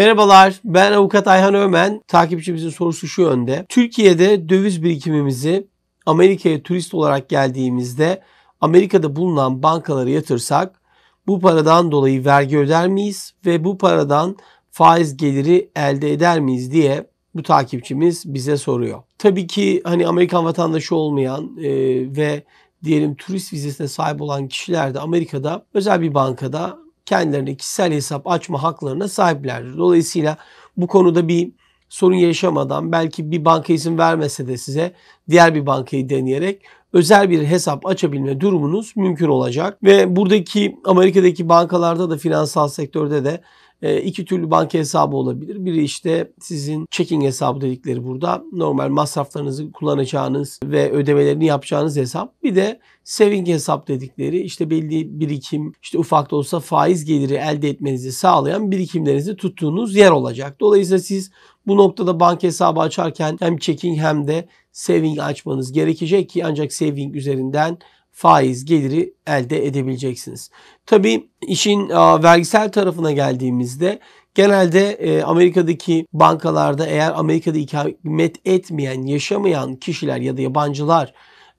Merhabalar ben avukat Ayhan Ömen. Takipçimizin sorusu şu yönde. Türkiye'de döviz birikimimizi Amerika'ya turist olarak geldiğimizde Amerika'da bulunan bankalara yatırsak bu paradan dolayı vergi öder miyiz ve bu paradan faiz geliri elde eder miyiz diye bu takipçimiz bize soruyor. Tabii ki hani Amerikan vatandaşı olmayan e, ve diyelim turist vizesine sahip olan kişiler de Amerika'da özel bir bankada kendilerine kişisel hesap açma haklarına sahiplerdir. Dolayısıyla bu konuda bir sorun yaşamadan belki bir banka izin vermese de size diğer bir bankayı deneyerek özel bir hesap açabilme durumunuz mümkün olacak. Ve buradaki Amerika'daki bankalarda da finansal sektörde de e, iki türlü banka hesabı olabilir. Biri işte sizin checking hesabı dedikleri burada. Normal masraflarınızı kullanacağınız ve ödemelerini yapacağınız hesap. Bir de saving hesap dedikleri işte belli birikim, işte ufak da olsa faiz geliri elde etmenizi sağlayan birikimlerinizi tuttuğunuz yer olacak. Dolayısıyla siz bu noktada banka hesabı açarken hem checking hem de saving açmanız gerekecek ki ancak saving üzerinden faiz geliri elde edebileceksiniz. Tabii işin e, vergisel tarafına geldiğimizde genelde e, Amerika'daki bankalarda eğer Amerika'da ikamet etmeyen, yaşamayan kişiler ya da yabancılar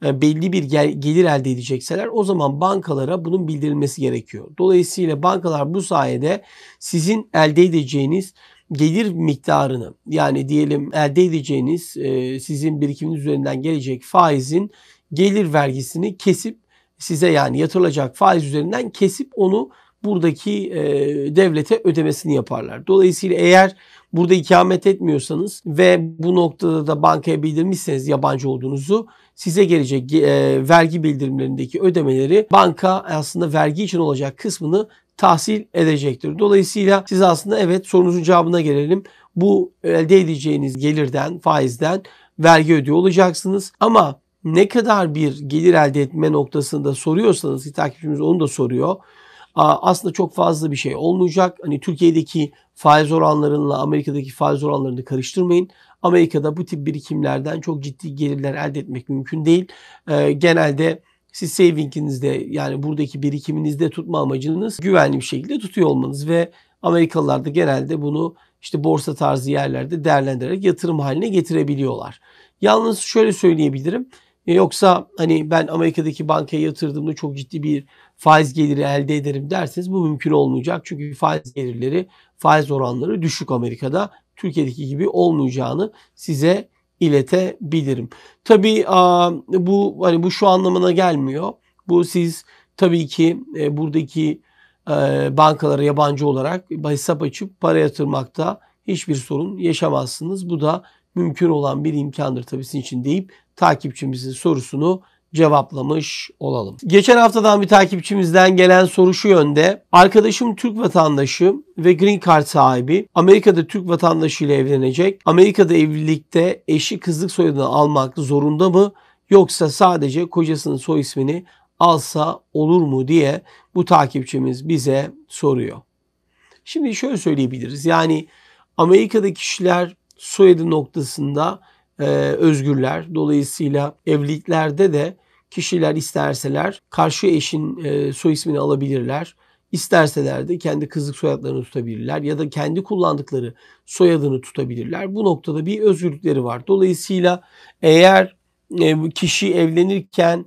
e, belli bir gelir elde edecekseler o zaman bankalara bunun bildirilmesi gerekiyor. Dolayısıyla bankalar bu sayede sizin elde edeceğiniz gelir miktarını yani diyelim elde edeceğiniz sizin birikimin üzerinden gelecek faizin gelir vergisini kesip size yani yatırılacak faiz üzerinden kesip onu buradaki e, devlete ödemesini yaparlar. Dolayısıyla eğer burada ikamet etmiyorsanız ve bu noktada da bankaya bildirmişseniz yabancı olduğunuzu size gelecek e, vergi bildirimlerindeki ödemeleri banka aslında vergi için olacak kısmını tahsil edecektir. Dolayısıyla siz aslında evet sorunuzun cevabına gelelim. Bu elde edeceğiniz gelirden, faizden vergi ödüyor olacaksınız. Ama ne kadar bir gelir elde etme noktasında soruyorsanız ki takipçimiz onu da soruyor. Aslında çok fazla bir şey olmayacak. Hani Türkiye'deki faiz oranlarıyla Amerika'daki faiz oranlarını karıştırmayın. Amerika'da bu tip birikimlerden çok ciddi gelirler elde etmek mümkün değil. E, genelde siz savinginizde yani buradaki birikiminizde tutma amacınız güvenli bir şekilde tutuyor olmanız ve Amerikalılar da genelde bunu işte borsa tarzı yerlerde değerlendirerek yatırım haline getirebiliyorlar. Yalnız şöyle söyleyebilirim. E, yoksa hani ben Amerika'daki bankaya yatırdığımda çok ciddi bir faiz geliri elde ederim derseniz bu mümkün olmayacak. Çünkü faiz gelirleri, faiz oranları düşük Amerika'da. Türkiye'deki gibi olmayacağını size iletebilirim. Tabii bu hani bu şu anlamına gelmiyor. Bu siz tabii ki e, buradaki e, bankalara yabancı olarak hesap açıp para yatırmakta hiçbir sorun yaşamazsınız. Bu da mümkün olan bir imkandır tabii sizin için deyip takipçimizin sorusunu cevaplamış olalım. Geçen haftadan bir takipçimizden gelen soru şu yönde. Arkadaşım Türk vatandaşı ve green card sahibi Amerika'da Türk vatandaşı ile evlenecek. Amerika'da evlilikte eşi kızlık soyadını almak zorunda mı yoksa sadece kocasının soy ismini alsa olur mu diye bu takipçimiz bize soruyor. Şimdi şöyle söyleyebiliriz. Yani Amerika'da kişiler soyadı noktasında e, özgürler. Dolayısıyla evliliklerde de kişiler isterseler karşı eşin e, soy ismini alabilirler. İsterseler de kendi kızlık soyadlarını tutabilirler ya da kendi kullandıkları soyadını tutabilirler. Bu noktada bir özgürlükleri var. Dolayısıyla eğer e, kişi evlenirken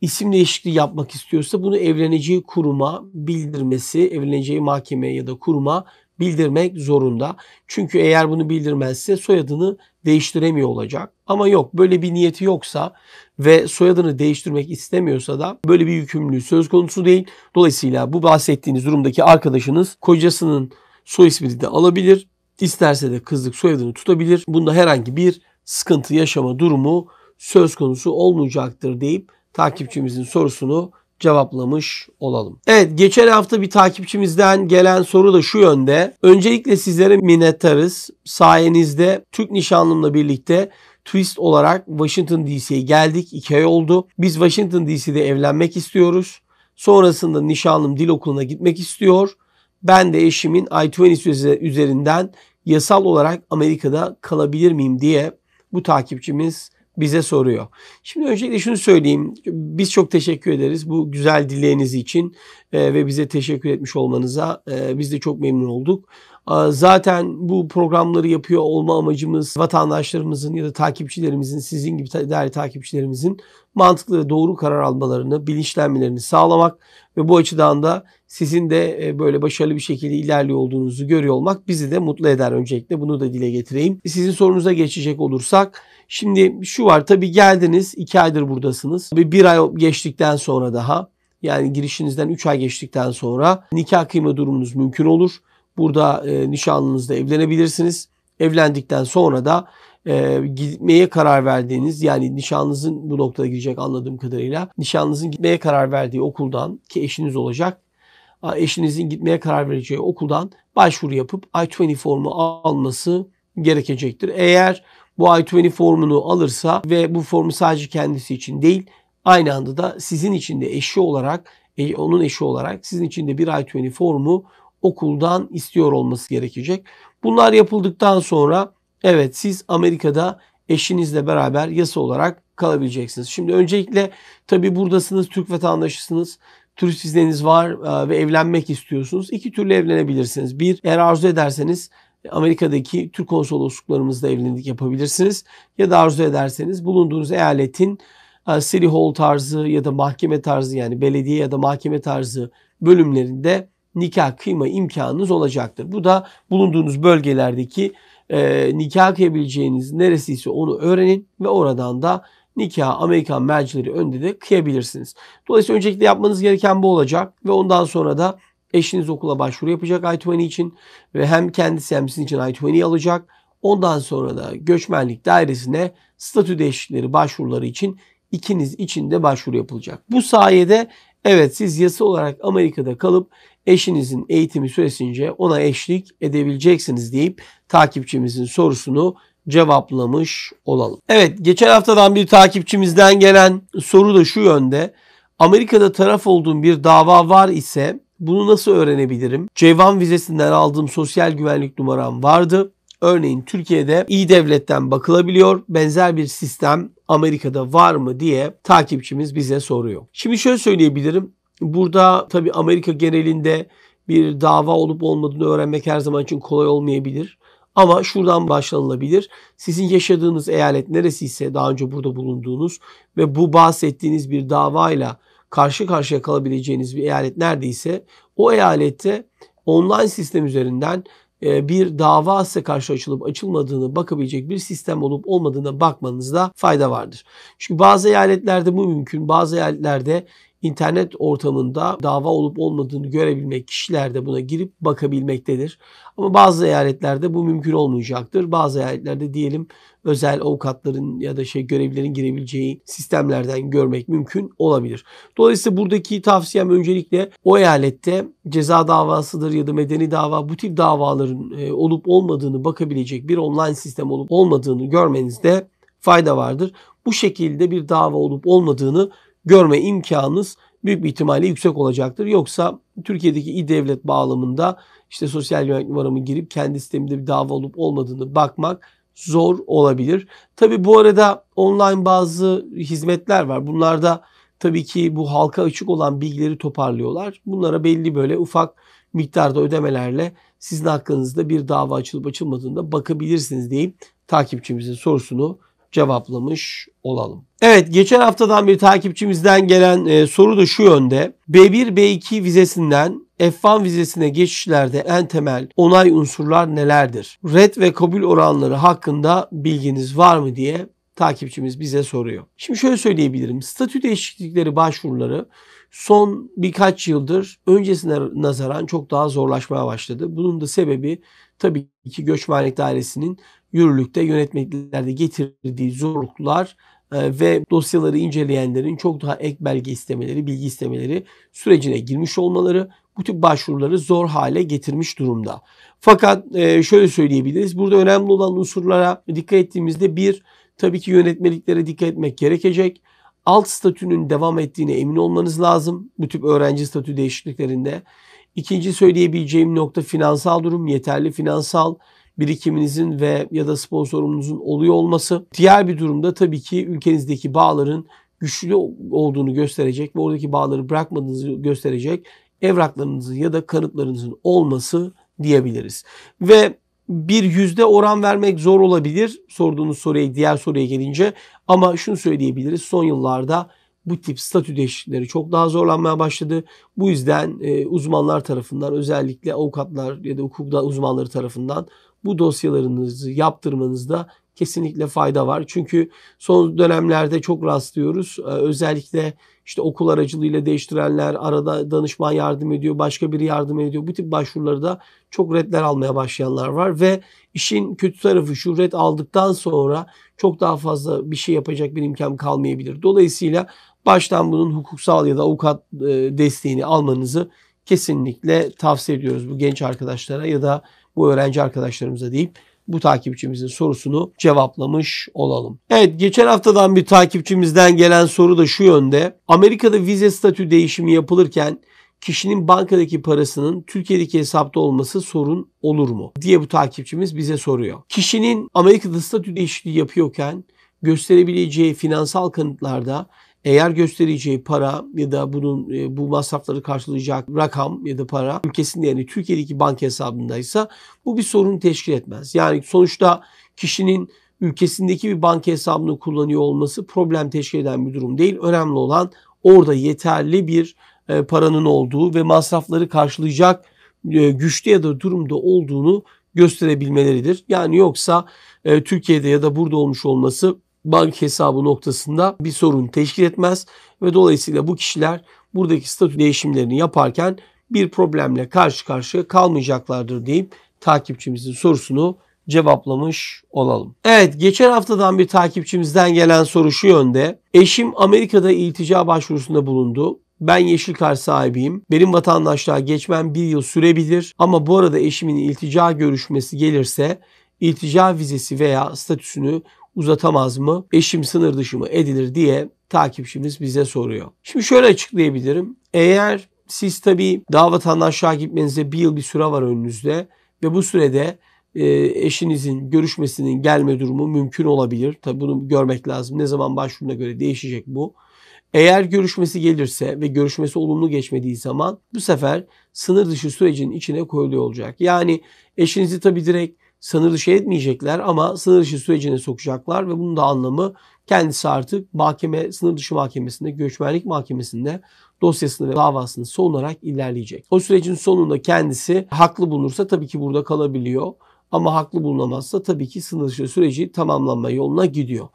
isim değişikliği yapmak istiyorsa bunu evleneceği kuruma bildirmesi, evleneceği mahkemeye ya da kuruma bildirmek zorunda. Çünkü eğer bunu bildirmezse soyadını değiştiremiyor olacak. Ama yok böyle bir niyeti yoksa ve soyadını değiştirmek istemiyorsa da böyle bir yükümlülüğü söz konusu değil. Dolayısıyla bu bahsettiğiniz durumdaki arkadaşınız kocasının soy ismini de alabilir. İsterse de kızlık soyadını tutabilir. Bunda herhangi bir sıkıntı yaşama durumu söz konusu olmayacaktır deyip takipçimizin sorusunu cevaplamış olalım. Evet geçen hafta bir takipçimizden gelen soru da şu yönde. Öncelikle sizlere minnettarız. Sayenizde Türk nişanlımla birlikte twist olarak Washington DC'ye geldik. İki ay oldu. Biz Washington DC'de evlenmek istiyoruz. Sonrasında nişanlım dil okuluna gitmek istiyor. Ben de eşimin I-20 üzerinden yasal olarak Amerika'da kalabilir miyim diye bu takipçimiz bize soruyor. Şimdi öncelikle şunu söyleyeyim. Biz çok teşekkür ederiz bu güzel dileğiniz için e, ve bize teşekkür etmiş olmanıza. E, biz de çok memnun olduk. Ee, zaten bu programları yapıyor olma amacımız vatandaşlarımızın ya da takipçilerimizin, sizin gibi değerli takipçilerimizin mantıklı ve doğru karar almalarını, bilinçlenmelerini sağlamak ve bu açıdan da sizin de e, böyle başarılı bir şekilde ilerliyor olduğunuzu görüyor olmak bizi de mutlu eder öncelikle. Bunu da dile getireyim. Sizin sorunuza geçecek olursak şimdi şu var tabii geldiniz iki aydır buradasınız. Bir, bir ay geçtikten sonra daha yani girişinizden 3 ay geçtikten sonra nikah kıyma durumunuz mümkün olur. Burada e, nişanlınızla evlenebilirsiniz. Evlendikten sonra da e, gitmeye karar verdiğiniz yani nişanınızın bu noktada girecek anladığım kadarıyla nişanınızın gitmeye karar verdiği okuldan ki eşiniz olacak eşinizin gitmeye karar vereceği okuldan başvuru yapıp I-20 formu alması gerekecektir. Eğer bu I-20 formunu alırsa ve bu formu sadece kendisi için değil aynı anda da sizin için de eşi olarak e, onun eşi olarak sizin için de bir I-20 formu okuldan istiyor olması gerekecek. Bunlar yapıldıktan sonra evet siz Amerika'da eşinizle beraber yasa olarak kalabileceksiniz. Şimdi öncelikle tabi buradasınız, Türk vatandaşısınız. Turist izniniz var e, ve evlenmek istiyorsunuz. İki türlü evlenebilirsiniz. Bir, eğer arzu ederseniz e, Amerika'daki Türk konsolosluklarımızda evlilik yapabilirsiniz. Ya da arzu ederseniz bulunduğunuz eyaletin e, City Hall tarzı ya da mahkeme tarzı yani belediye ya da mahkeme tarzı bölümlerinde nikah kıyma imkanınız olacaktır. Bu da bulunduğunuz bölgelerdeki e, nikah kıyabileceğiniz neresiyse onu öğrenin ve oradan da nikah Amerikan mercileri önünde de kıyabilirsiniz. Dolayısıyla öncelikle yapmanız gereken bu olacak ve ondan sonra da eşiniz okula başvuru yapacak I-20 için ve hem kendisi hem sizin için I-20'yi alacak. Ondan sonra da göçmenlik dairesine statü değişikleri başvuruları için ikiniz için de başvuru yapılacak. Bu sayede evet siz yasa olarak Amerika'da kalıp eşinizin eğitimi süresince ona eşlik edebileceksiniz deyip takipçimizin sorusunu cevaplamış olalım. Evet geçen haftadan bir takipçimizden gelen soru da şu yönde. Amerika'da taraf olduğum bir dava var ise bunu nasıl öğrenebilirim? Ceyvan vizesinden aldığım sosyal güvenlik numaram vardı. Örneğin Türkiye'de iyi devletten bakılabiliyor. Benzer bir sistem Amerika'da var mı diye takipçimiz bize soruyor. Şimdi şöyle söyleyebilirim. Burada tabii Amerika genelinde bir dava olup olmadığını öğrenmek her zaman için kolay olmayabilir. Ama şuradan başlanılabilir. Sizin yaşadığınız eyalet neresiyse daha önce burada bulunduğunuz ve bu bahsettiğiniz bir davayla karşı karşıya kalabileceğiniz bir eyalet neredeyse o eyalette online sistem üzerinden e, bir dava size karşı açılıp açılmadığını bakabilecek bir sistem olup olmadığına bakmanızda fayda vardır. Çünkü bazı eyaletlerde bu mümkün, bazı eyaletlerde internet ortamında dava olup olmadığını görebilmek kişiler de buna girip bakabilmektedir. Ama bazı eyaletlerde bu mümkün olmayacaktır. Bazı eyaletlerde diyelim özel avukatların ya da şey görevlilerin girebileceği sistemlerden görmek mümkün olabilir. Dolayısıyla buradaki tavsiyem öncelikle o eyalette ceza davasıdır ya da medeni dava bu tip davaların e, olup olmadığını bakabilecek bir online sistem olup olmadığını görmenizde fayda vardır. Bu şekilde bir dava olup olmadığını görme imkanınız büyük bir ihtimalle yüksek olacaktır. Yoksa Türkiye'deki i-devlet bağlamında işte sosyal güvenlik numaramı girip kendi sisteminde bir dava olup olmadığını bakmak zor olabilir. Tabi bu arada online bazı hizmetler var. Bunlarda tabii ki bu halka açık olan bilgileri toparlıyorlar. Bunlara belli böyle ufak miktarda ödemelerle sizin hakkınızda bir dava açılıp açılmadığında bakabilirsiniz deyip takipçimizin sorusunu cevaplamış olalım. Evet geçen haftadan bir takipçimizden gelen e, soru da şu yönde. B1 B2 vizesinden F1 vizesine geçişlerde en temel onay unsurlar nelerdir? Red ve kabul oranları hakkında bilginiz var mı diye takipçimiz bize soruyor. Şimdi şöyle söyleyebilirim. Statü değişiklikleri başvuruları son birkaç yıldır öncesine nazaran çok daha zorlaşmaya başladı. Bunun da sebebi tabii ki göçmenlik dairesinin yürürlükte yönetmeliklerde getirdiği zorluklar e, ve dosyaları inceleyenlerin çok daha ek belge istemeleri, bilgi istemeleri sürecine girmiş olmaları bu tip başvuruları zor hale getirmiş durumda. Fakat e, şöyle söyleyebiliriz. Burada önemli olan unsurlara dikkat ettiğimizde bir, tabii ki yönetmeliklere dikkat etmek gerekecek. Alt statünün devam ettiğine emin olmanız lazım bu tip öğrenci statü değişikliklerinde. İkinci söyleyebileceğim nokta finansal durum. Yeterli finansal birikiminizin ve ya da sponsorunuzun oluyor olması. Diğer bir durumda tabii ki ülkenizdeki bağların güçlü olduğunu gösterecek ve oradaki bağları bırakmadığınızı gösterecek evraklarınızın ya da kanıtlarınızın olması diyebiliriz. Ve bir yüzde oran vermek zor olabilir sorduğunuz soruya diğer soruya gelince ama şunu söyleyebiliriz son yıllarda bu tip statü değişiklikleri çok daha zorlanmaya başladı. Bu yüzden e, uzmanlar tarafından özellikle avukatlar ya da hukuk uzmanları tarafından bu dosyalarınızı yaptırmanızda kesinlikle fayda var. Çünkü son dönemlerde çok rastlıyoruz. Ee, özellikle işte okul aracılığıyla değiştirenler, arada danışman yardım ediyor, başka biri yardım ediyor. Bu tip başvuruları da çok redler almaya başlayanlar var ve işin kötü tarafı şu red aldıktan sonra çok daha fazla bir şey yapacak bir imkan kalmayabilir. Dolayısıyla baştan bunun hukuksal ya da avukat e, desteğini almanızı kesinlikle tavsiye ediyoruz bu genç arkadaşlara ya da bu öğrenci arkadaşlarımıza deyip bu takipçimizin sorusunu cevaplamış olalım. Evet geçen haftadan bir takipçimizden gelen soru da şu yönde. Amerika'da vize statü değişimi yapılırken kişinin bankadaki parasının Türkiye'deki hesapta olması sorun olur mu? diye bu takipçimiz bize soruyor. Kişinin Amerika'da statü değişikliği yapıyorken gösterebileceği finansal kanıtlarda eğer göstereceği para ya da bunun e, bu masrafları karşılayacak rakam ya da para ülkesinde yani Türkiye'deki banka hesabındaysa bu bir sorun teşkil etmez. Yani sonuçta kişinin ülkesindeki bir banka hesabını kullanıyor olması problem teşkil eden bir durum değil. Önemli olan orada yeterli bir e, paranın olduğu ve masrafları karşılayacak e, güçlü ya da durumda olduğunu gösterebilmeleridir. Yani yoksa e, Türkiye'de ya da burada olmuş olması bank hesabı noktasında bir sorun teşkil etmez ve dolayısıyla bu kişiler buradaki statü değişimlerini yaparken bir problemle karşı karşıya kalmayacaklardır deyip takipçimizin sorusunu cevaplamış olalım. Evet geçen haftadan bir takipçimizden gelen soru şu yönde. Eşim Amerika'da iltica başvurusunda bulundu. Ben yeşil kart sahibiyim. Benim vatandaşlığa geçmem bir yıl sürebilir ama bu arada eşimin iltica görüşmesi gelirse iltica vizesi veya statüsünü uzatamaz mı? Eşim sınır dışı mı edilir diye takipçimiz bize soruyor. Şimdi şöyle açıklayabilirim. Eğer siz tabii daha vatandaşlığa gitmenize bir yıl bir süre var önünüzde ve bu sürede e, eşinizin görüşmesinin gelme durumu mümkün olabilir. Tabii bunu görmek lazım. Ne zaman başvuruna göre değişecek bu. Eğer görüşmesi gelirse ve görüşmesi olumlu geçmediği zaman bu sefer sınır dışı sürecinin içine koyuluyor olacak. Yani eşinizi tabii direkt sınır dışı etmeyecekler ama sınır dışı sürecine sokacaklar ve bunun da anlamı kendisi artık mahkeme, sınır dışı mahkemesinde, göçmenlik mahkemesinde dosyasını ve davasını son olarak ilerleyecek. O sürecin sonunda kendisi haklı bulunursa tabii ki burada kalabiliyor ama haklı bulunamazsa tabii ki sınır dışı süreci tamamlanma yoluna gidiyor.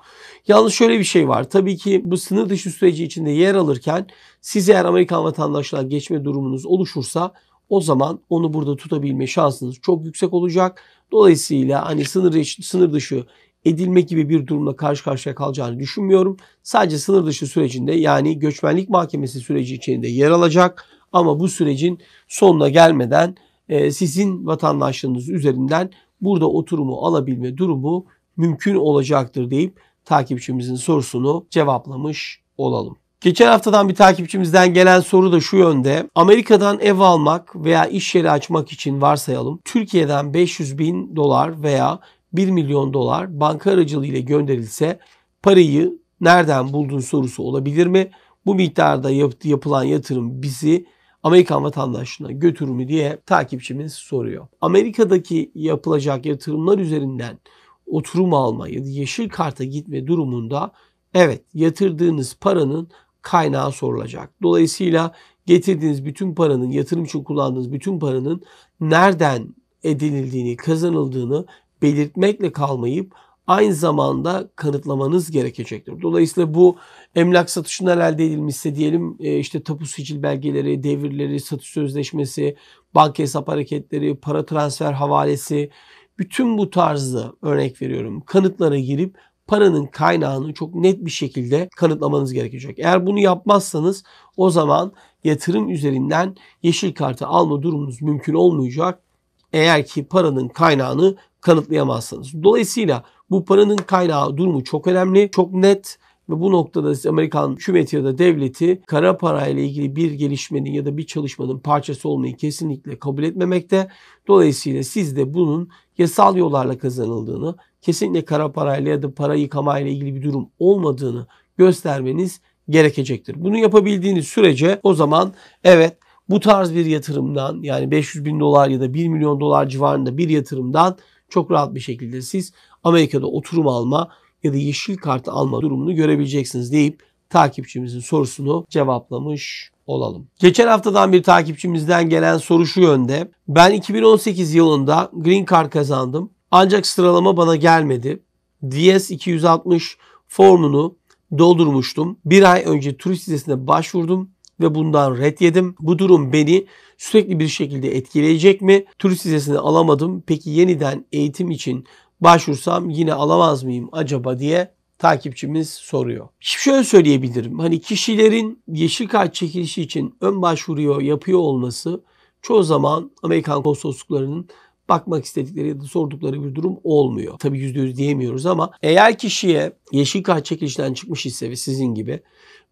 Yalnız şöyle bir şey var. Tabii ki bu sınır dışı süreci içinde yer alırken siz eğer Amerikan vatandaşlığa geçme durumunuz oluşursa o zaman onu burada tutabilme şansınız çok yüksek olacak. Dolayısıyla hani sınır dışı, sınır dışı edilme gibi bir durumla karşı karşıya kalacağını düşünmüyorum. Sadece sınır dışı sürecinde yani göçmenlik mahkemesi süreci içinde yer alacak ama bu sürecin sonuna gelmeden ee, sizin vatandaşlığınız üzerinden burada oturumu alabilme durumu mümkün olacaktır deyip takipçimizin sorusunu cevaplamış olalım. Geçen haftadan bir takipçimizden gelen soru da şu yönde. Amerika'dan ev almak veya iş yeri açmak için varsayalım. Türkiye'den 500 bin dolar veya 1 milyon dolar banka aracılığıyla gönderilse parayı nereden buldun sorusu olabilir mi? Bu miktarda yap- yapılan yatırım bizi Amerikan vatandaşlığına götürür mü diye takipçimiz soruyor. Amerika'daki yapılacak yatırımlar üzerinden oturum alma ya da yeşil karta gitme durumunda evet yatırdığınız paranın kaynağı sorulacak. Dolayısıyla getirdiğiniz bütün paranın, yatırım için kullandığınız bütün paranın nereden edinildiğini, kazanıldığını belirtmekle kalmayıp aynı zamanda kanıtlamanız gerekecektir. Dolayısıyla bu emlak satışından elde edilmişse diyelim e, işte tapu sicil belgeleri, devirleri, satış sözleşmesi, banka hesap hareketleri, para transfer havalesi bütün bu tarzı örnek veriyorum kanıtlara girip paranın kaynağını çok net bir şekilde kanıtlamanız gerekecek. Eğer bunu yapmazsanız o zaman yatırım üzerinden yeşil kartı alma durumunuz mümkün olmayacak. Eğer ki paranın kaynağını kanıtlayamazsanız. Dolayısıyla bu paranın kaynağı durumu çok önemli. Çok net ve bu noktada siz Amerikan hükümeti ya da devleti kara parayla ilgili bir gelişmenin ya da bir çalışmanın parçası olmayı kesinlikle kabul etmemekte. Dolayısıyla siz de bunun yasal yollarla kazanıldığını, kesinlikle kara parayla ya da para yıkamayla ilgili bir durum olmadığını göstermeniz gerekecektir. Bunu yapabildiğiniz sürece o zaman evet bu tarz bir yatırımdan yani 500 bin dolar ya da 1 milyon dolar civarında bir yatırımdan çok rahat bir şekilde siz Amerika'da oturum alma ya da yeşil kart alma durumunu görebileceksiniz deyip takipçimizin sorusunu cevaplamış olalım. Geçen haftadan bir takipçimizden gelen soru şu yönde. Ben 2018 yılında Green Card kazandım. Ancak sıralama bana gelmedi. DS-260 formunu doldurmuştum. Bir ay önce turist vizesine başvurdum ve bundan red yedim. Bu durum beni sürekli bir şekilde etkileyecek mi? Turist vizesini alamadım. Peki yeniden eğitim için başvursam yine alamaz mıyım acaba diye takipçimiz soruyor. Şimdi şöyle söyleyebilirim. Hani kişilerin yeşil kart çekilişi için ön başvuruyor yapıyor olması çoğu zaman Amerikan konsolosluklarının bakmak istedikleri ya da sordukları bir durum olmuyor. Tabi %100 diyemiyoruz ama eğer kişiye yeşil kart çekilişten çıkmış ise ve sizin gibi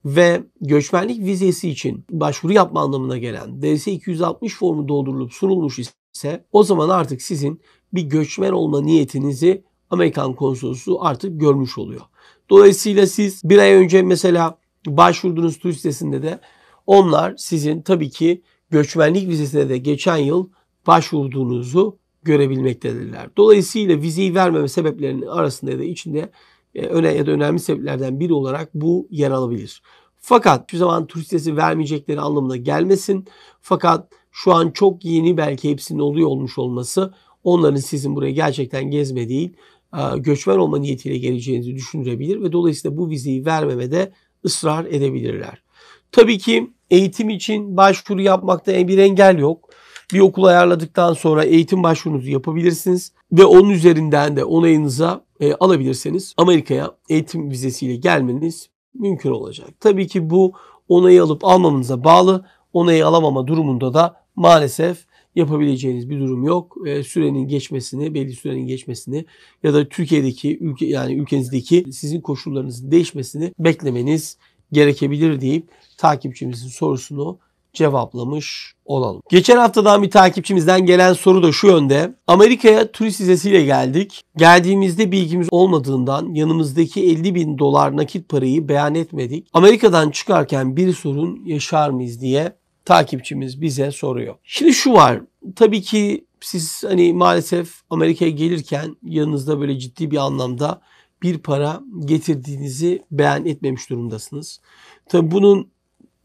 ve göçmenlik vizesi için başvuru yapma anlamına gelen DS-260 formu doldurulup sunulmuş ise o zaman artık sizin bir göçmen olma niyetinizi Amerikan konsolosluğu artık görmüş oluyor. Dolayısıyla siz bir ay önce mesela başvurduğunuz tur sitesinde de onlar sizin tabii ki göçmenlik vizesine de geçen yıl başvurduğunuzu görebilmektedirler. Dolayısıyla vizeyi vermeme sebeplerinin arasında ya da içinde e, öne ya da önemli sebeplerden biri olarak bu yer alabilir. Fakat şu zaman tur sitesi vermeyecekleri anlamına gelmesin. Fakat şu an çok yeni belki hepsinin oluyor olmuş olması onların sizin buraya gerçekten gezme değil e, göçmen olma niyetiyle geleceğinizi düşündürebilir ve dolayısıyla bu vizeyi vermemede ısrar edebilirler. Tabii ki eğitim için başvuru yapmakta bir engel yok. Bir okul ayarladıktan sonra eğitim başvurunuzu yapabilirsiniz ve onun üzerinden de onayınıza e, alabilirseniz Amerika'ya eğitim vizesiyle gelmeniz mümkün olacak. Tabii ki bu onayı alıp almamanıza bağlı. Onayı alamama durumunda da maalesef yapabileceğiniz bir durum yok. E, sürenin geçmesini, belli sürenin geçmesini ya da Türkiye'deki ülke yani ülkenizdeki sizin koşullarınızın değişmesini beklemeniz gerekebilir deyip takipçimizin sorusunu cevaplamış olalım. Geçen haftadan bir takipçimizden gelen soru da şu yönde. Amerika'ya turist vizesiyle geldik. Geldiğimizde bilgimiz olmadığından yanımızdaki 50 bin dolar nakit parayı beyan etmedik. Amerika'dan çıkarken bir sorun yaşar mıyız diye takipçimiz bize soruyor. Şimdi şu var. Tabii ki siz hani maalesef Amerika'ya gelirken yanınızda böyle ciddi bir anlamda bir para getirdiğinizi beyan etmemiş durumdasınız. Tabii bunun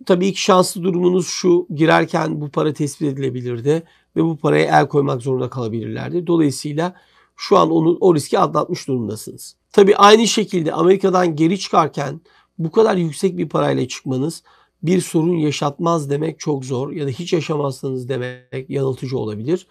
tabii ki şanslı durumunuz şu girerken bu para tespit edilebilirdi ve bu paraya el koymak zorunda kalabilirlerdi. Dolayısıyla şu an onu o riski atlatmış durumdasınız. Tabii aynı şekilde Amerika'dan geri çıkarken bu kadar yüksek bir parayla çıkmanız bir sorun yaşatmaz demek çok zor ya da hiç yaşamazsınız demek yanıltıcı olabilir.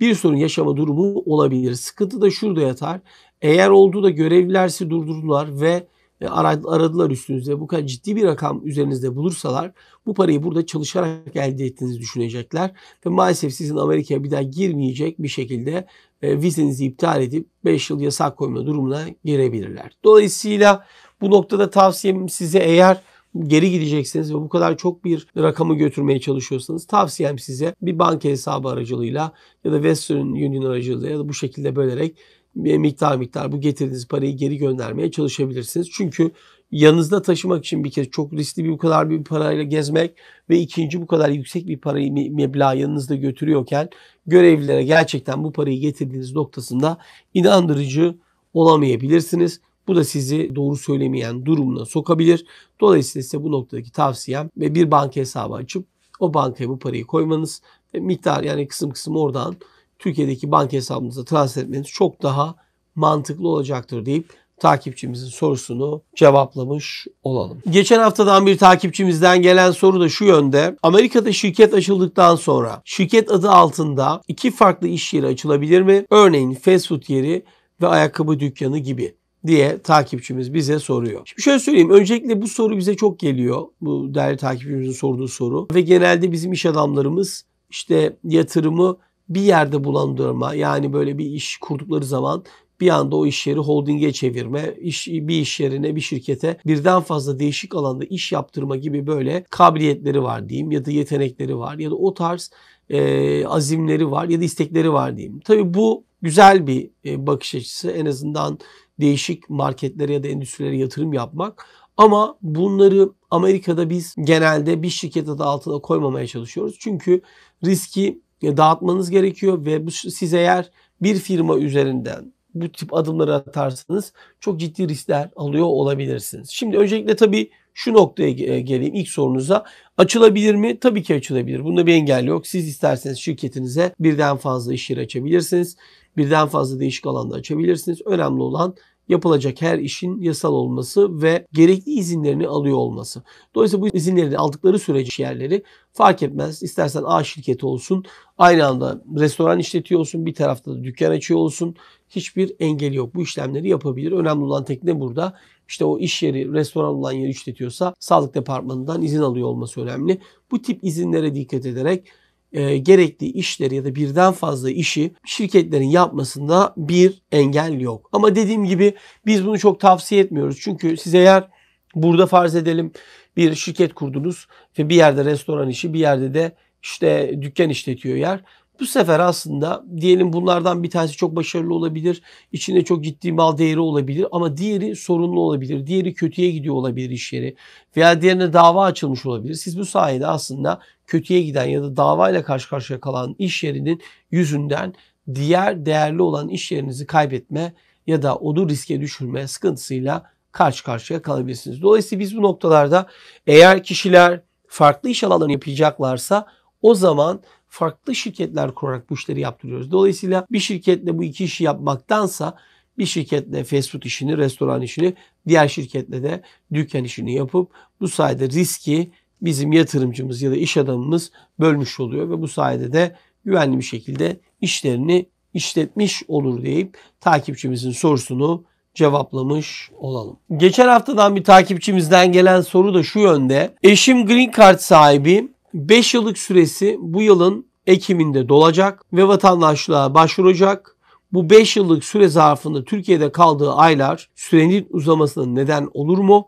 Bir sorun yaşama durumu olabilir. Sıkıntı da şurada yatar. Eğer oldu da görevlilerse durdurdular ve e, aradılar üstünüzde bu kadar ciddi bir rakam üzerinizde bulursalar bu parayı burada çalışarak elde ettiğinizi düşünecekler ve maalesef sizin Amerika'ya bir daha girmeyecek bir şekilde e, vizenizi iptal edip 5 yıl yasak koyma durumuna girebilirler. Dolayısıyla bu noktada tavsiyem size eğer geri gideceksiniz ve bu kadar çok bir rakamı götürmeye çalışıyorsanız tavsiyem size bir banka hesabı aracılığıyla ya da Western Union aracılığıyla ya da bu şekilde bölerek bir miktar miktar bu getirdiğiniz parayı geri göndermeye çalışabilirsiniz. Çünkü yanınızda taşımak için bir kez çok riskli bir bu kadar bir parayla gezmek ve ikinci bu kadar yüksek bir parayı meblağı yanınızda götürüyorken görevlilere gerçekten bu parayı getirdiğiniz noktasında inandırıcı olamayabilirsiniz. Bu da sizi doğru söylemeyen durumuna sokabilir. Dolayısıyla size bu noktadaki tavsiyem ve bir banka hesabı açıp o bankaya bu parayı koymanız ve miktar yani kısım kısım oradan Türkiye'deki banka hesabınıza transfer etmeniz çok daha mantıklı olacaktır deyip takipçimizin sorusunu cevaplamış olalım. Geçen haftadan bir takipçimizden gelen soru da şu yönde. Amerika'da şirket açıldıktan sonra şirket adı altında iki farklı iş yeri açılabilir mi? Örneğin fast food yeri ve ayakkabı dükkanı gibi diye takipçimiz bize soruyor. Şimdi şöyle söyleyeyim. Öncelikle bu soru bize çok geliyor. Bu değerli takipçimizin sorduğu soru. Ve genelde bizim iş adamlarımız işte yatırımı bir yerde bulandırma yani böyle bir iş kurdukları zaman bir anda o iş yeri holdinge çevirme, iş, bir iş yerine bir şirkete birden fazla değişik alanda iş yaptırma gibi böyle kabiliyetleri var diyeyim ya da yetenekleri var ya da o tarz e, azimleri var ya da istekleri var diyeyim. Tabii bu güzel bir e, bakış açısı en azından değişik marketlere ya da endüstrilere yatırım yapmak. Ama bunları Amerika'da biz genelde bir şirket adı altına koymamaya çalışıyoruz. Çünkü riski e, dağıtmanız gerekiyor ve bu siz eğer bir firma üzerinden bu tip adımları atarsanız çok ciddi riskler alıyor olabilirsiniz. Şimdi öncelikle tabii şu noktaya e, geleyim ilk sorunuza. Açılabilir mi? Tabii ki açılabilir. Bunda bir engel yok. Siz isterseniz şirketinize birden fazla iş yeri açabilirsiniz. Birden fazla değişik alanda açabilirsiniz. Önemli olan yapılacak her işin yasal olması ve gerekli izinlerini alıyor olması. Dolayısıyla bu izinlerini aldıkları sürece yerleri fark etmez. İstersen A şirketi olsun, aynı anda restoran işletiyor olsun, bir tarafta da dükkan açıyor olsun. Hiçbir engel yok. Bu işlemleri yapabilir. Önemli olan tek ne burada? İşte o iş yeri, restoran olan yeri işletiyorsa sağlık departmanından izin alıyor olması önemli. Bu tip izinlere dikkat ederek e, gerekli işleri ya da birden fazla işi şirketlerin yapmasında bir engel yok. Ama dediğim gibi biz bunu çok tavsiye etmiyoruz. Çünkü siz eğer burada farz edelim bir şirket kurdunuz ve bir yerde restoran işi bir yerde de işte dükkan işletiyor yer bu sefer aslında diyelim bunlardan bir tanesi çok başarılı olabilir. içinde çok ciddi mal değeri olabilir ama diğeri sorunlu olabilir. Diğeri kötüye gidiyor olabilir iş yeri. Veya diğerine dava açılmış olabilir. Siz bu sayede aslında kötüye giden ya da davayla karşı karşıya kalan iş yerinin yüzünden diğer değerli olan iş yerinizi kaybetme ya da onu riske düşürme sıkıntısıyla karşı karşıya kalabilirsiniz. Dolayısıyla biz bu noktalarda eğer kişiler farklı iş alanlarını yapacaklarsa o zaman farklı şirketler kurarak bu işleri yaptırıyoruz. Dolayısıyla bir şirketle bu iki işi yapmaktansa bir şirketle fast food işini, restoran işini, diğer şirketle de dükkan işini yapıp bu sayede riski bizim yatırımcımız ya da iş adamımız bölmüş oluyor ve bu sayede de güvenli bir şekilde işlerini işletmiş olur deyip takipçimizin sorusunu cevaplamış olalım. Geçen haftadan bir takipçimizden gelen soru da şu yönde. Eşim Green Card sahibi 5 yıllık süresi bu yılın Ekim'inde dolacak ve vatandaşlığa başvuracak. Bu 5 yıllık süre zarfında Türkiye'de kaldığı aylar sürenin uzamasına neden olur mu?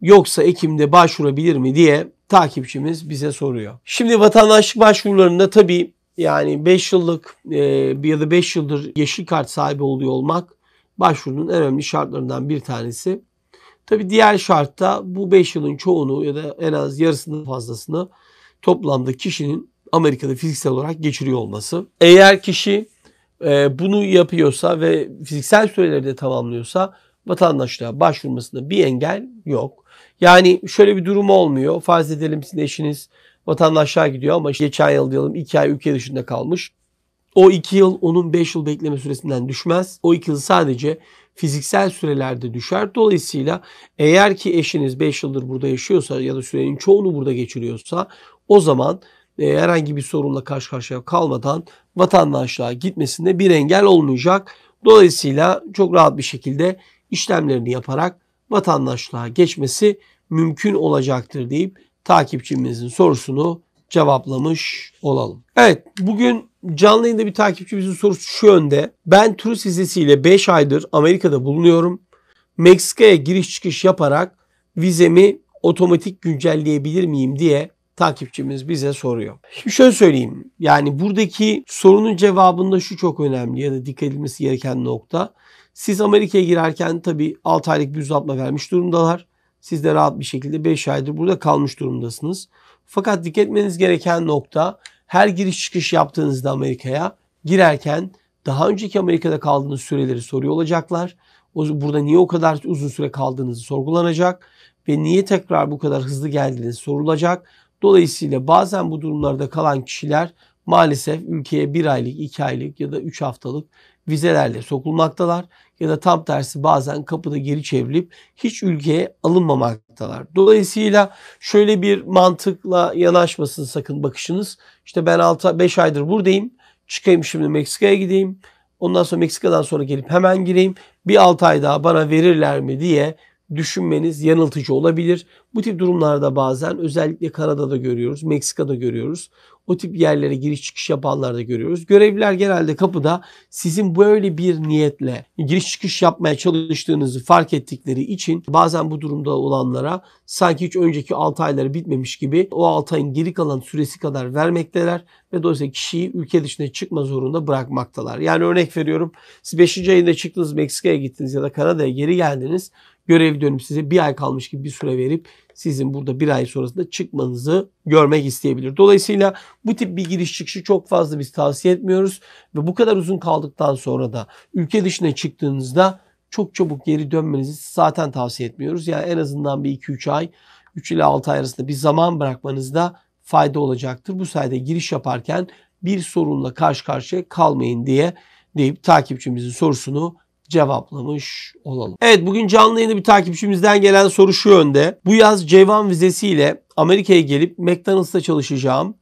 Yoksa Ekim'de başvurabilir mi diye takipçimiz bize soruyor. Şimdi vatandaşlık başvurularında tabii yani 5 yıllık e, ya da 5 yıldır yeşil kart sahibi oluyor olmak başvurunun en önemli şartlarından bir tanesi. Tabii diğer şartta bu 5 yılın çoğunu ya da en az yarısının fazlasını toplamda kişinin Amerika'da fiziksel olarak geçiriyor olması. Eğer kişi e, bunu yapıyorsa ve fiziksel süreleri de tamamlıyorsa vatandaşlığa başvurmasında bir engel yok. Yani şöyle bir durum olmuyor. Farz edelim sizin eşiniz vatandaşlığa gidiyor ama geçen yıl diyelim 2 ay ülke dışında kalmış. O 2 yıl onun 5 yıl bekleme süresinden düşmez. O 2 yıl sadece fiziksel sürelerde düşer. Dolayısıyla eğer ki eşiniz 5 yıldır burada yaşıyorsa ya da sürenin çoğunu burada geçiriyorsa o zaman e, herhangi bir sorunla karşı karşıya kalmadan vatandaşlığa gitmesinde bir engel olmayacak. Dolayısıyla çok rahat bir şekilde işlemlerini yaparak vatandaşlığa geçmesi mümkün olacaktır deyip takipçimizin sorusunu cevaplamış olalım. Evet bugün canlı yayında bir takipçimizin sorusu şu önde: Ben turist vizesiyle 5 aydır Amerika'da bulunuyorum. Meksika'ya giriş çıkış yaparak vizemi otomatik güncelleyebilir miyim diye takipçimiz bize soruyor. Şimdi şöyle söyleyeyim. Yani buradaki sorunun cevabında şu çok önemli ya da dikkat edilmesi gereken nokta. Siz Amerika'ya girerken tabii 6 aylık bir uzatma vermiş durumdalar. Siz de rahat bir şekilde 5 aydır burada kalmış durumdasınız. Fakat dikkat etmeniz gereken nokta her giriş çıkış yaptığınızda Amerika'ya girerken daha önceki Amerika'da kaldığınız süreleri soruyor olacaklar. Burada niye o kadar uzun süre kaldığınızı sorgulanacak ve niye tekrar bu kadar hızlı geldiğiniz sorulacak. Dolayısıyla bazen bu durumlarda kalan kişiler maalesef ülkeye bir aylık, iki aylık ya da üç haftalık vizelerle sokulmaktalar ya da tam tersi bazen kapıda geri çevrilip hiç ülkeye alınmamaktalar. Dolayısıyla şöyle bir mantıkla yanaşmasın sakın bakışınız. İşte ben 6 5 aydır buradayım. Çıkayım şimdi Meksika'ya gideyim. Ondan sonra Meksika'dan sonra gelip hemen gireyim. Bir 6 ay daha bana verirler mi diye düşünmeniz yanıltıcı olabilir. Bu tip durumlarda bazen özellikle Kanada'da görüyoruz, Meksika'da görüyoruz. O tip yerlere giriş çıkış yapanlarda görüyoruz. Görevliler genelde kapıda sizin böyle bir niyetle giriş çıkış yapmaya çalıştığınızı fark ettikleri için bazen bu durumda olanlara sanki hiç önceki 6 ayları bitmemiş gibi o 6 ayın geri kalan süresi kadar vermekteler ve dolayısıyla kişiyi ülke dışına çıkma zorunda bırakmaktalar. Yani örnek veriyorum siz 5. ayında çıktınız Meksika'ya gittiniz ya da Kanada'ya geri geldiniz görev dönüm size bir ay kalmış gibi bir süre verip sizin burada bir ay sonrasında çıkmanızı görmek isteyebilir. Dolayısıyla bu tip bir giriş çıkışı çok fazla biz tavsiye etmiyoruz. Ve bu kadar uzun kaldıktan sonra da ülke dışına çıktığınızda çok çabuk geri dönmenizi zaten tavsiye etmiyoruz. Yani en azından bir 2-3 ay, 3 ile 6 ay arasında bir zaman bırakmanızda fayda olacaktır. Bu sayede giriş yaparken bir sorunla karşı karşıya kalmayın diye deyip takipçimizin sorusunu cevaplamış olalım. Evet bugün canlı yayında bir takipçimizden gelen soru şu yönde. Bu yaz C1 vizesiyle Amerika'ya gelip McDonald's'ta çalışacağım.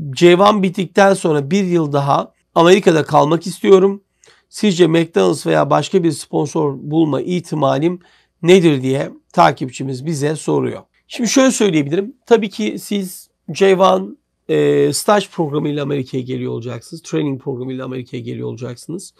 C1 bittikten sonra bir yıl daha Amerika'da kalmak istiyorum. Sizce McDonald's veya başka bir sponsor bulma ihtimalim nedir diye takipçimiz bize soruyor. Şimdi şöyle söyleyebilirim. Tabii ki siz C1 e, staj programıyla Amerika'ya geliyor olacaksınız. Training programıyla Amerika'ya geliyor olacaksınız.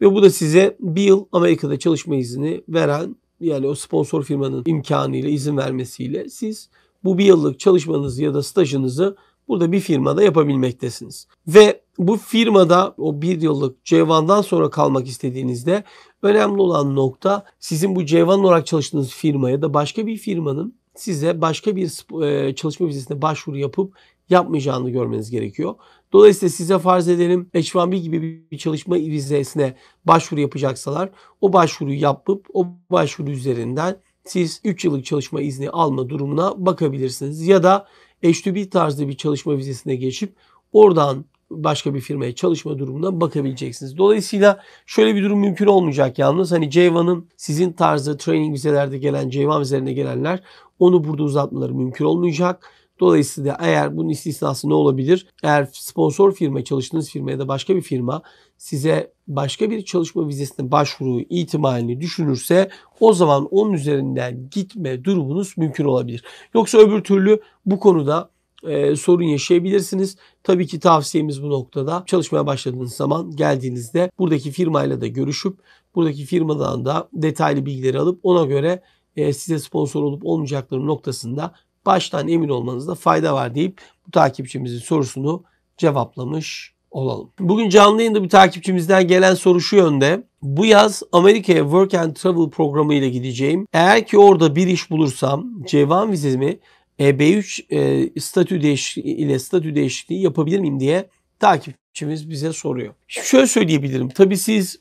Ve bu da size bir yıl Amerika'da çalışma izni veren yani o sponsor firmanın imkanıyla izin vermesiyle siz bu bir yıllık çalışmanızı ya da stajınızı burada bir firmada yapabilmektesiniz. Ve bu firmada o bir yıllık Ceyvan'dan sonra kalmak istediğinizde önemli olan nokta sizin bu Ceyvan olarak çalıştığınız firma ya da başka bir firmanın size başka bir e, çalışma vizesine başvuru yapıp yapmayacağını görmeniz gerekiyor. Dolayısıyla size farz edelim H1B gibi bir çalışma vizesine başvuru yapacaksalar o başvuruyu yapıp o başvuru üzerinden siz 3 yıllık çalışma izni alma durumuna bakabilirsiniz. Ya da H2B tarzı bir çalışma vizesine geçip oradan başka bir firmaya çalışma durumuna bakabileceksiniz. Dolayısıyla şöyle bir durum mümkün olmayacak yalnız. Hani J1'ın sizin tarzı training vizelerde gelen J1 vizelerine gelenler onu burada uzatmaları mümkün olmayacak. Dolayısıyla eğer bunun istisnası ne olabilir? Eğer sponsor firma, çalıştığınız firma ya da başka bir firma size başka bir çalışma vizesine başvuru ihtimalini düşünürse o zaman onun üzerinden gitme durumunuz mümkün olabilir. Yoksa öbür türlü bu konuda e, sorun yaşayabilirsiniz. Tabii ki tavsiyemiz bu noktada çalışmaya başladığınız zaman geldiğinizde buradaki firmayla da görüşüp buradaki firmadan da detaylı bilgileri alıp ona göre e, size sponsor olup olmayacakları noktasında baştan emin olmanızda fayda var deyip bu takipçimizin sorusunu cevaplamış olalım. Bugün canlı yayında bir takipçimizden gelen soru şu yönde. Bu yaz Amerika'ya Work and Travel programı ile gideceğim. Eğer ki orada bir iş bulursam C1 vizemi EB3 e, statü değişikliği ile statü değişikliği yapabilir miyim diye takipçimiz bize soruyor. şöyle söyleyebilirim. Tabii siz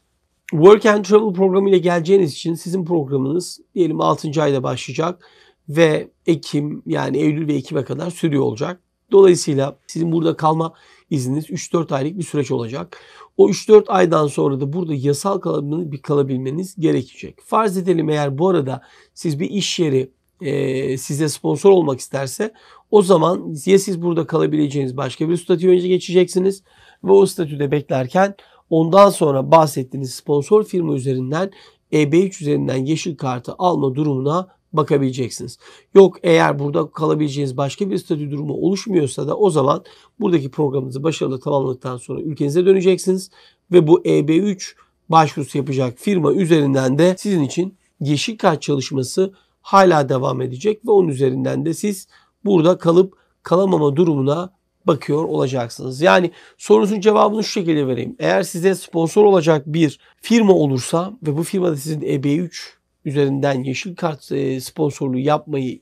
Work and Travel programı ile geleceğiniz için sizin programınız diyelim 6. ayda başlayacak ve Ekim yani Eylül ve Ekim'e kadar sürüyor olacak. Dolayısıyla sizin burada kalma izniniz 3-4 aylık bir süreç olacak. O 3-4 aydan sonra da burada yasal bir kalabilmeniz gerekecek. Farz edelim eğer bu arada siz bir iş yeri e, size sponsor olmak isterse o zaman ya siz burada kalabileceğiniz başka bir statü önce geçeceksiniz ve o statüde beklerken ondan sonra bahsettiğiniz sponsor firma üzerinden EB3 üzerinden yeşil kartı alma durumuna bakabileceksiniz. Yok eğer burada kalabileceğiniz başka bir statü durumu oluşmuyorsa da o zaman buradaki programınızı başarılı tamamladıktan sonra ülkenize döneceksiniz ve bu EB3 başvurusu yapacak firma üzerinden de sizin için yeşil kart çalışması hala devam edecek ve onun üzerinden de siz burada kalıp kalamama durumuna bakıyor olacaksınız. Yani sorunuzun cevabını şu şekilde vereyim. Eğer size sponsor olacak bir firma olursa ve bu firmada sizin EB3 üzerinden yeşil kart e, sponsorluğu yapmayı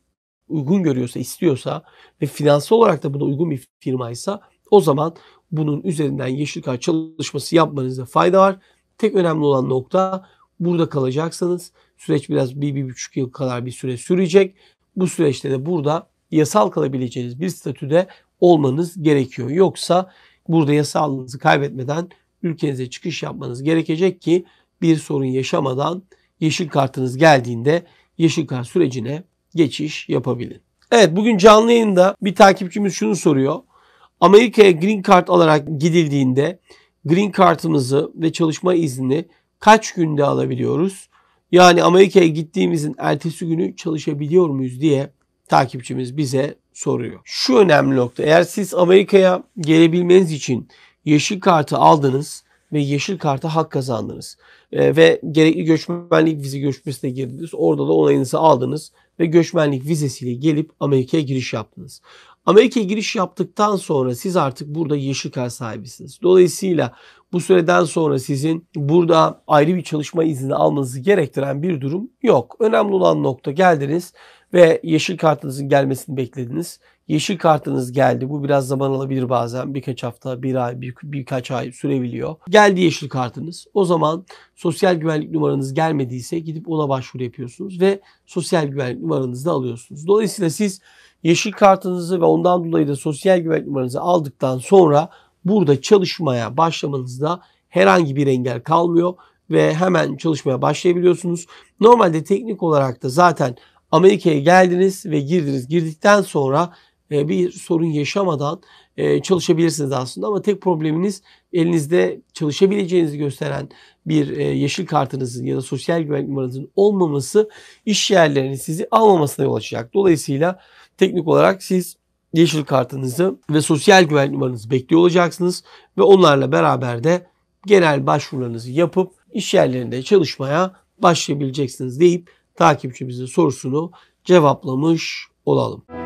uygun görüyorsa, istiyorsa ve finansal olarak da buna uygun bir firmaysa o zaman bunun üzerinden yeşil kart çalışması yapmanızda fayda var. Tek önemli olan nokta burada kalacaksanız süreç biraz bir, bir buçuk yıl kadar bir süre sürecek. Bu süreçte de burada yasal kalabileceğiniz bir statüde olmanız gerekiyor. Yoksa burada yasallığınızı kaybetmeden ülkenize çıkış yapmanız gerekecek ki bir sorun yaşamadan yeşil kartınız geldiğinde yeşil kart sürecine geçiş yapabilin. Evet bugün canlı yayında bir takipçimiz şunu soruyor. Amerika'ya green card alarak gidildiğinde green kartımızı ve çalışma iznini kaç günde alabiliyoruz? Yani Amerika'ya gittiğimizin ertesi günü çalışabiliyor muyuz diye takipçimiz bize soruyor. Şu önemli nokta eğer siz Amerika'ya gelebilmeniz için yeşil kartı aldınız ve yeşil karta hak kazandınız. E, ve gerekli göçmenlik vize görüşmesine girdiniz. Orada da onayınızı aldınız ve göçmenlik vizesiyle gelip Amerika'ya giriş yaptınız. Amerika'ya giriş yaptıktan sonra siz artık burada yeşil kart sahibisiniz. Dolayısıyla bu süreden sonra sizin burada ayrı bir çalışma izni almanızı gerektiren bir durum yok. Önemli olan nokta geldiniz ve yeşil kartınızın gelmesini beklediniz Yeşil kartınız geldi. Bu biraz zaman alabilir bazen. Birkaç hafta, bir ay, bir, birkaç ay sürebiliyor. Geldi yeşil kartınız. O zaman sosyal güvenlik numaranız gelmediyse gidip ona başvuru yapıyorsunuz ve sosyal güvenlik numaranızı da alıyorsunuz. Dolayısıyla siz yeşil kartınızı ve ondan dolayı da sosyal güvenlik numaranızı aldıktan sonra burada çalışmaya başlamanızda herhangi bir engel kalmıyor ve hemen çalışmaya başlayabiliyorsunuz. Normalde teknik olarak da zaten Amerika'ya geldiniz ve girdiniz. Girdikten sonra e, bir sorun yaşamadan e, çalışabilirsiniz aslında ama tek probleminiz elinizde çalışabileceğinizi gösteren bir e, yeşil kartınızın ya da sosyal güvenlik numaranızın olmaması iş yerlerinin sizi almamasına yol açacak. Dolayısıyla teknik olarak siz yeşil kartınızı ve sosyal güvenlik numaranızı bekliyor olacaksınız ve onlarla beraber de genel başvurularınızı yapıp iş yerlerinde çalışmaya başlayabileceksiniz deyip takipçimizin sorusunu cevaplamış olalım.